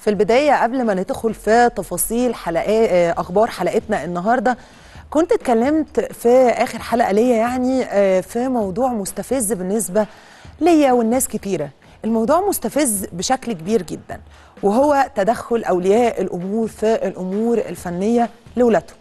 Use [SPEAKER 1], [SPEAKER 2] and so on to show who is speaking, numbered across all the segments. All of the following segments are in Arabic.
[SPEAKER 1] في البدايه قبل ما ندخل في تفاصيل حلقات آه، اخبار حلقتنا النهارده كنت اتكلمت في اخر حلقه ليا يعني آه، في موضوع مستفز بالنسبه ليا والناس كتيره الموضوع مستفز بشكل كبير جدا وهو تدخل اولياء الامور في الامور الفنيه لولادهم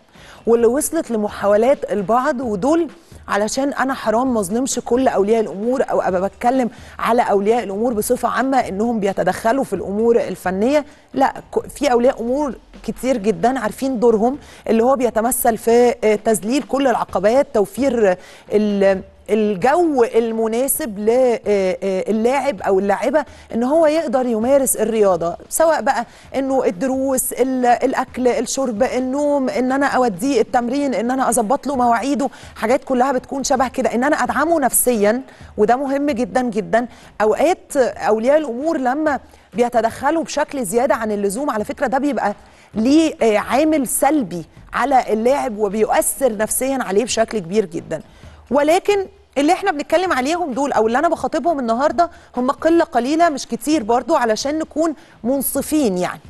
[SPEAKER 1] واللي وصلت لمحاولات البعض ودول علشان انا حرام ما اظلمش كل اولياء الامور او ابقى بتكلم على اولياء الامور بصفه عامه انهم بيتدخلوا في الامور الفنيه لا في اولياء امور كتير جدا عارفين دورهم اللي هو بيتمثل في آه، تذليل كل العقبات توفير ال الجو المناسب آه، آه، للاعب او اللاعبه ان هو يقدر يمارس الرياضه سواء بقى انه الدروس الاكل الشرب النوم ان انا اوديه التمرين ان انا اظبط له مواعيده حاجات كلها بتكون شبه كده ان انا ادعمه نفسيا وده مهم جدا جدا اوقات اولياء الامور لما بيتدخلوا بشكل زياده عن اللزوم على فكره ده بيبقى ليه آه، عامل سلبي على اللاعب وبيؤثر نفسيا عليه بشكل كبير جدا ولكن اللي احنا بنتكلم عليهم دول او اللي انا بخاطبهم النهارده هم قله قليله مش كتير برضو علشان نكون منصفين يعني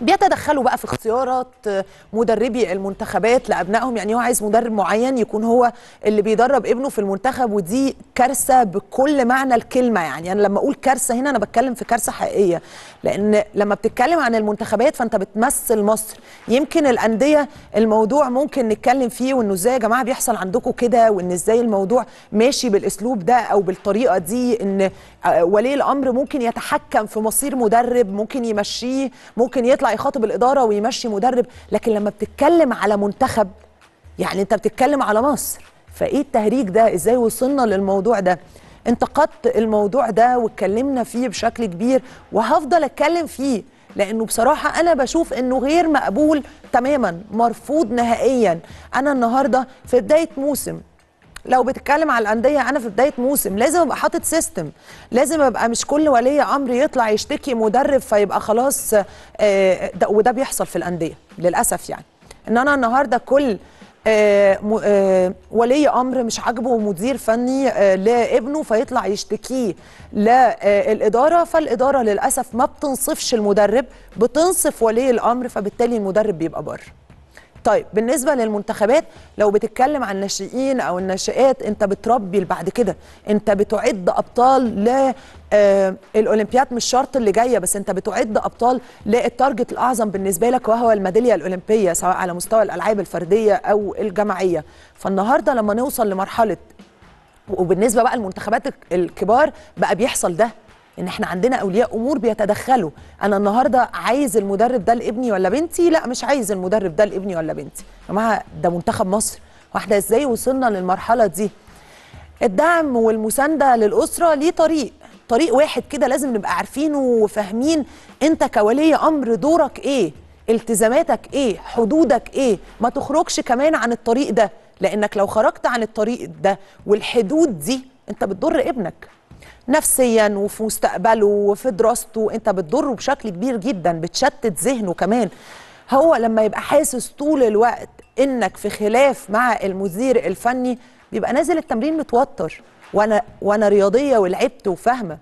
[SPEAKER 1] بيتدخلوا بقى في اختيارات آه، مدربي المنتخبات لابنائهم يعني هو عايز مدرب معين يكون هو اللي بيدرب ابنه في المنتخب ودي كارثه بكل معنى الكلمه يعني انا لما اقول كارثه هنا انا بتكلم في كارثه حقيقيه لان لما بتتكلم عن المنتخبات فانت بتمثل مصر يمكن الانديه الموضوع ممكن نتكلم فيه وانه ازاي يا جماعه بيحصل عندكم كده وان ازاي الموضوع ماشي بالاسلوب ده او بالطريقه دي ان آه، ولي الامر ممكن يتحكم في مصير مدرب ممكن يمشيه ممكن يطلع يخاطب الاداره ويمشي مدرب لكن لما بتتكلم على منتخب يعني انت بتتكلم على مصر فايه التهريج ده ازاي وصلنا للموضوع ده انتقدت الموضوع ده واتكلمنا فيه بشكل كبير وهفضل اتكلم فيه لانه بصراحه انا بشوف انه غير مقبول تماما مرفوض نهائيا انا النهارده في بدايه موسم لو بتتكلم على الانديه انا في بدايه موسم لازم ابقى حاطط سيستم لازم ابقى مش كل ولي امر يطلع يشتكي مدرب فيبقى خلاص آه ده وده بيحصل في الانديه للاسف يعني ان انا النهارده كل آه آه ولي امر مش عاجبه مدير فني آه لابنه فيطلع يشتكيه للاداره آه، فالاداره للاسف ما بتنصفش المدرب بتنصف ولي الامر فبالتالي المدرب بيبقى بره طيب بالنسبه للمنتخبات لو بتتكلم عن الناشئين او الناشئات انت بتربي بعد كده انت بتعد ابطال ل آه الاولمبياد مش شرط اللي جايه بس انت بتعد ابطال للتارجت الاعظم بالنسبه لك وهو الميداليه الاولمبيه سواء على مستوى الالعاب الفرديه او الجماعيه فالنهارده لما نوصل لمرحله وبالنسبه بقى للمنتخبات الكبار بقى بيحصل ده ان احنا عندنا اولياء امور بيتدخلوا انا النهارده عايز المدرب ده لابني ولا بنتي لا مش عايز المدرب ده لابني ولا بنتي يا جماعه ده منتخب مصر واحنا ازاي وصلنا للمرحله دي الدعم والمسانده للاسره ليه طريق طريق واحد كده لازم نبقى عارفينه وفاهمين انت كولي امر دورك ايه التزاماتك ايه حدودك ايه ما تخرجش كمان عن الطريق ده لانك لو خرجت عن الطريق ده والحدود دي انت بتضر ابنك نفسيا وفي مستقبله وفي دراسته انت بتضره بشكل كبير جدا بتشتت ذهنه كمان هو لما يبقى حاسس طول الوقت انك في خلاف مع المدير الفني بيبقى نازل التمرين متوتر وانا وانا رياضيه ولعبت وفاهمه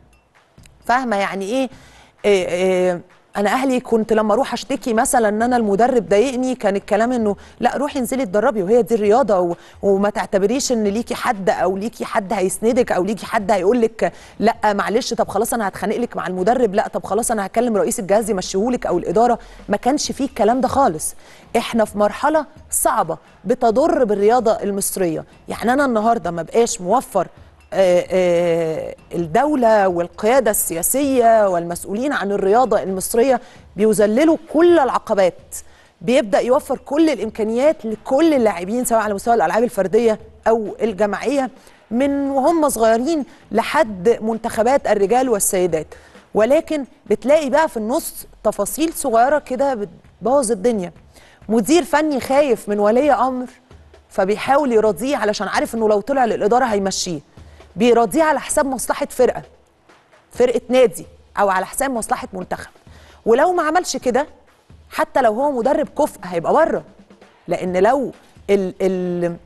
[SPEAKER 1] فاهمه يعني ايه, إيه, إيه انا اهلي كنت لما اروح اشتكي مثلا ان انا المدرب ضايقني كان الكلام انه لا روحي انزلي اتدربي وهي دي الرياضه و... وما تعتبريش ان ليكي حد او ليكي حد هيسندك او ليكي حد هيقول لك لا معلش طب خلاص انا هتخانق لك مع المدرب لا طب خلاص انا هكلم رئيس الجهاز يمشيهولك او الاداره ما كانش فيه الكلام ده خالص احنا في مرحله صعبه بتضر بالرياضه المصريه يعني انا النهارده ما بقاش موفر آه، آه، الدولة والقيادة السياسية والمسؤولين عن الرياضة المصرية بيذللوا كل العقبات بيبدأ يوفر كل الإمكانيات لكل اللاعبين سواء على مستوى الألعاب الفردية أو الجماعية من وهم صغيرين لحد منتخبات الرجال والسيدات ولكن بتلاقي بقى في النص تفاصيل صغيرة كده بتبوظ الدنيا مدير فني خايف من ولي أمر فبيحاول يرضيه علشان عارف انه لو طلع للإدارة هيمشيه بيراضيه على حساب مصلحه فرقه فرقه نادي او على حساب مصلحه منتخب ولو ما عملش كده حتى لو هو مدرب كفء هيبقى بره لان لو ال ال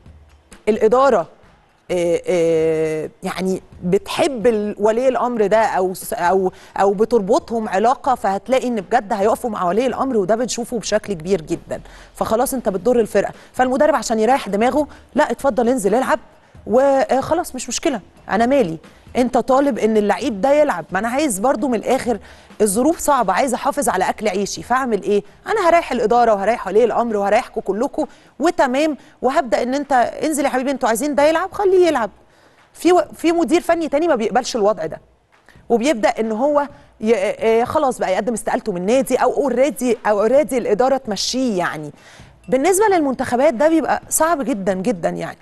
[SPEAKER 1] الاداره آه، آه، يعني بتحب ولي الامر ده او او او بتربطهم علاقه فهتلاقي ان بجد هيقفوا مع ولي الامر وده بنشوفه بشكل كبير جدا فخلاص انت بتضر الفرقه فالمدرب عشان يريح دماغه لا اتفضل انزل العب وخلاص مش مشكله انا مالي انت طالب ان اللعيب ده يلعب ما انا عايز برضو من الاخر الظروف صعبه عايز احافظ على اكل عيشي فاعمل ايه انا هريح الاداره وهريح ولي الامر وهريحكم كلكم وتمام وهبدا ان انت انزل يا حبيبي انتوا عايزين ده يلعب خليه يلعب في و... في مدير فني تاني ما بيقبلش الوضع ده وبيبدا ان هو ي... آه، آه، خلاص بقى يقدم استقالته من النادي او اوريدي او اوريدي الاداره تمشيه يعني بالنسبه للمنتخبات ده بيبقى صعب جدا جدا يعني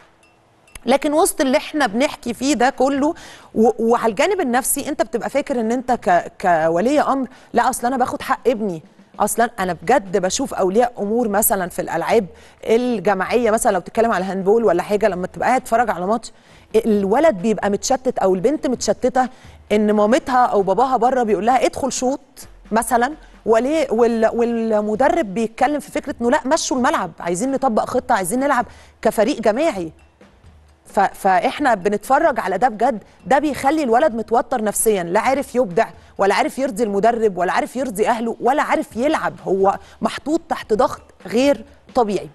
[SPEAKER 1] لكن وسط اللي احنا بنحكي فيه ده كله وعلى الجانب النفسي انت بتبقى فاكر ان انت ك كولي امر لا اصل انا باخد حق ابني اصلا انا بجد بشوف اولياء امور مثلا في الالعاب الجماعيه مثلا لو بتتكلم على هاندبول ولا حاجه لما تبقى قاعد تتفرج على ماتش الولد بيبقى متشتت او البنت متشتته ان مامتها او باباها بره بيقول لها ادخل شوط مثلا وليه والمدرب بيتكلم في فكره انه لا مشوا الملعب عايزين نطبق خطه عايزين نلعب كفريق جماعي فاحنا بنتفرج على ده بجد ده بيخلي الولد متوتر نفسيا لا عارف يبدع ولا عارف يرضي المدرب ولا عارف يرضي اهله ولا عارف يلعب هو محطوط تحت ضغط غير طبيعي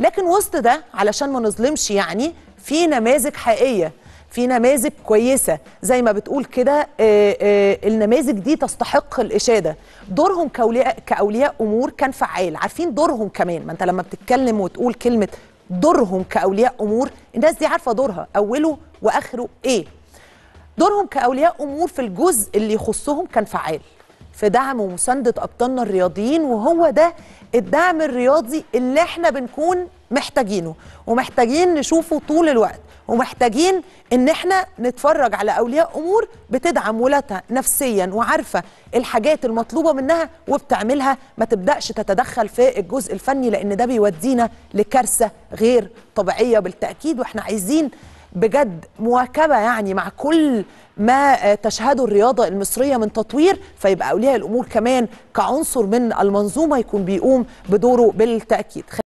[SPEAKER 1] لكن وسط ده علشان ما نظلمش يعني في نماذج حقيقيه في نماذج كويسه زي ما بتقول كده آه، آه، النماذج دي تستحق الاشاده دورهم كاولياء كاولياء امور كان فعال عارفين دورهم كمان ما انت لما بتتكلم وتقول كلمه دورهم كاولياء امور الناس دي عارفه دورها اوله واخره ايه دورهم كاولياء امور في الجزء اللي يخصهم كان فعال في دعم ومسانده ابطالنا الرياضيين وهو ده الدعم الرياضي اللي احنا بنكون محتاجينه ومحتاجين نشوفه طول الوقت ومحتاجين ان احنا نتفرج على اولياء امور بتدعم ولادها نفسيا وعارفه الحاجات المطلوبه منها وبتعملها ما تبداش تتدخل في الجزء الفني لان ده بيودينا لكارثه غير طبيعيه بالتاكيد واحنا عايزين بجد مواكبه يعني مع كل ما آه، تشهده الرياضه المصريه من تطوير فيبقى اولياء الامور كمان كعنصر من المنظومه يكون بيقوم بدوره بالتاكيد